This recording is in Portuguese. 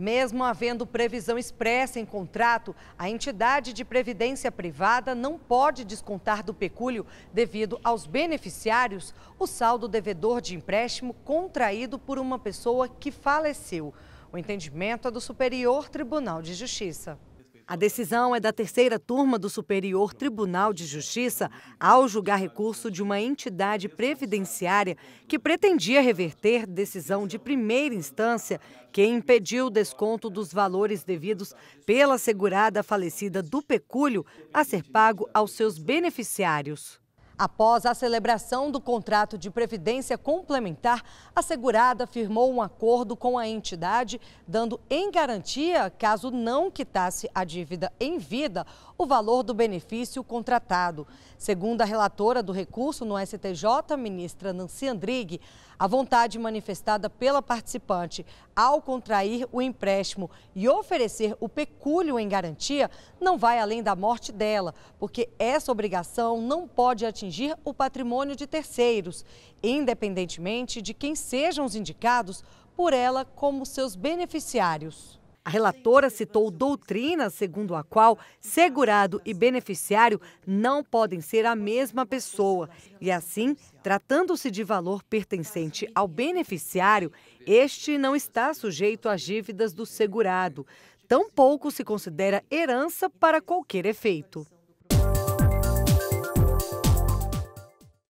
Mesmo havendo previsão expressa em contrato, a entidade de previdência privada não pode descontar do pecúlio, devido aos beneficiários, o saldo devedor de empréstimo contraído por uma pessoa que faleceu. O entendimento é do Superior Tribunal de Justiça. A decisão é da terceira turma do Superior Tribunal de Justiça ao julgar recurso de uma entidade previdenciária que pretendia reverter decisão de primeira instância que impediu o desconto dos valores devidos pela segurada falecida do pecúlio a ser pago aos seus beneficiários. Após a celebração do contrato de previdência complementar, a segurada firmou um acordo com a entidade, dando em garantia, caso não quitasse a dívida em vida, o valor do benefício contratado. Segundo a relatora do recurso no STJ, ministra Nancy Andrighi, a vontade manifestada pela participante ao contrair o empréstimo e oferecer o pecúlio em garantia não vai além da morte dela, porque essa obrigação não pode atingir atingir o patrimônio de terceiros, independentemente de quem sejam os indicados por ela como seus beneficiários. A relatora citou doutrina segundo a qual segurado e beneficiário não podem ser a mesma pessoa. E assim, tratando-se de valor pertencente ao beneficiário, este não está sujeito às dívidas do segurado. Tampouco se considera herança para qualquer efeito.